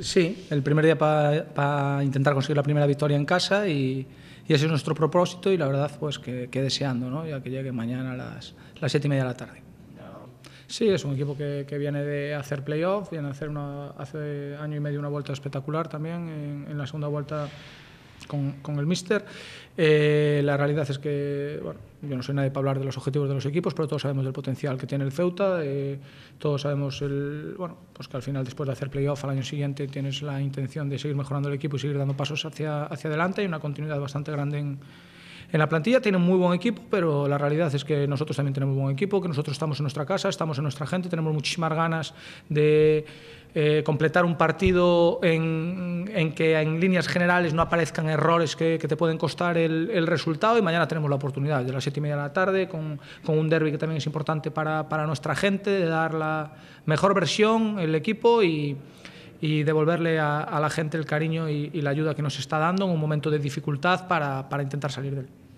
Sí, el primer día para intentar conseguir la primera victoria en casa y, ese es nuestro propósito y la verdad pues que, deseando, ¿no? ya que llegue mañana a las, las siete y media de la tarde. Sí, es un equipo que, viene de hacer playoff, viene a hacer hace año y medio una vuelta espectacular también, en la segunda vuelta con, el míster. Eh, la realidad es que, bueno, yo no soy nadie para hablar de los objetivos de los equipos, pero todos sabemos del potencial que tiene el Ceuta, eh, todos sabemos el, bueno, pues que al final después de hacer playoff al año siguiente tienes la intención de seguir mejorando el equipo y seguir dando pasos hacia, hacia adelante y una continuidad bastante grande en, en la plantilla tienen muy buen equipo, pero la realidad es que nosotros también tenemos buen equipo, que nosotros estamos en nuestra casa, estamos en nuestra gente, tenemos muchísimas ganas de eh, completar un partido en, que en líneas generales no aparezcan errores que, te pueden costar el, resultado y mañana tenemos la oportunidad de las siete y media de la tarde con, un derby que también es importante para, nuestra gente, de dar la mejor versión, el equipo y, devolverle a, la gente el cariño y, la ayuda que nos está dando en un momento de dificultad para, para intentar salir de él.